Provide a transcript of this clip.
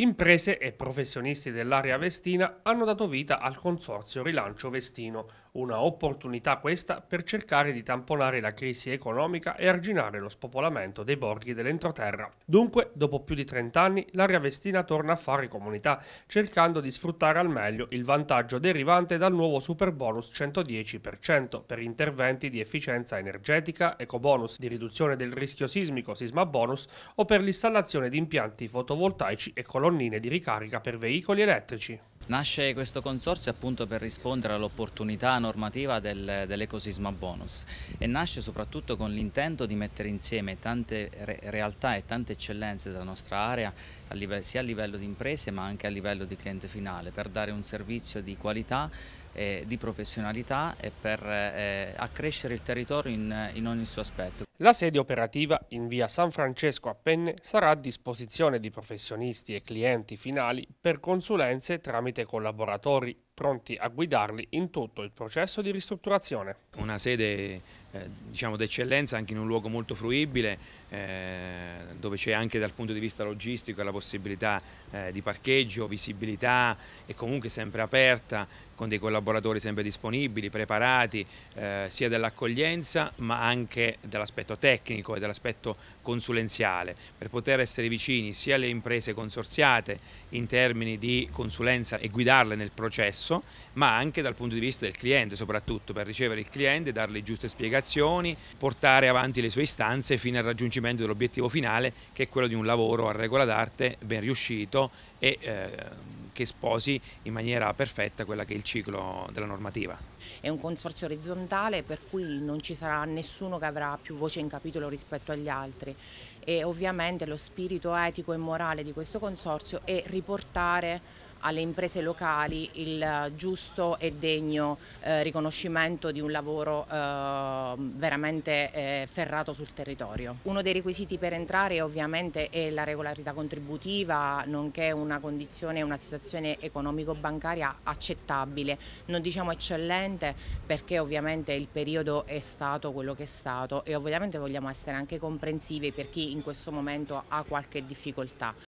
Imprese e professionisti dell'area vestina hanno dato vita al Consorzio Rilancio Vestino, una opportunità questa per cercare di tamponare la crisi economica e arginare lo spopolamento dei borghi dell'entroterra. Dunque, dopo più di 30 anni, l'area vestina torna a fare comunità, cercando di sfruttare al meglio il vantaggio derivante dal nuovo super bonus 110% per interventi di efficienza energetica, ecobonus di riduzione del rischio sismico, sisma bonus o per l'installazione di impianti fotovoltaici e colonnine di ricarica per veicoli elettrici. Nasce questo consorzio appunto per rispondere all'opportunità normativa del, dell'ecosisma bonus e nasce soprattutto con l'intento di mettere insieme tante re realtà e tante eccellenze della nostra area a livello, sia a livello di imprese ma anche a livello di cliente finale per dare un servizio di qualità eh, di professionalità e per eh, accrescere il territorio in, in ogni suo aspetto. La sede operativa in via San Francesco a Penne sarà a disposizione di professionisti e clienti finali per consulenze tramite collaboratori pronti a guidarli in tutto il processo di ristrutturazione. Una sede eh, diciamo d'eccellenza anche in un luogo molto fruibile eh, dove c'è anche dal punto di vista logistico la possibilità eh, di parcheggio, visibilità e comunque sempre aperta con dei collaboratori sempre disponibili, preparati eh, sia dell'accoglienza ma anche dell'aspetto tecnico e dell'aspetto consulenziale per poter essere vicini sia alle imprese consorziate in termini di consulenza e guidarle nel processo basso, ma anche dal punto di vista del cliente, soprattutto per ricevere il cliente, dargli le giuste spiegazioni, portare avanti le sue istanze fino al raggiungimento dell'obiettivo finale, che è quello di un lavoro a regola d'arte ben riuscito e eh, che sposi in maniera perfetta quella che è il ciclo della normativa. È un consorzio orizzontale per cui non ci sarà nessuno che avrà più voce in capitolo rispetto agli altri e ovviamente lo spirito etico e morale di questo consorzio è riportare alle imprese locali il eh, giusto e degno eh, riconoscimento di un lavoro eh, veramente eh, ferrato sul territorio. Uno dei requisiti per entrare ovviamente è la regolarità contributiva, nonché una condizione, una situazione economico-bancaria accettabile, non diciamo eccellente perché ovviamente il periodo è stato quello che è stato e ovviamente vogliamo essere anche comprensivi per chi in questo momento ha qualche difficoltà.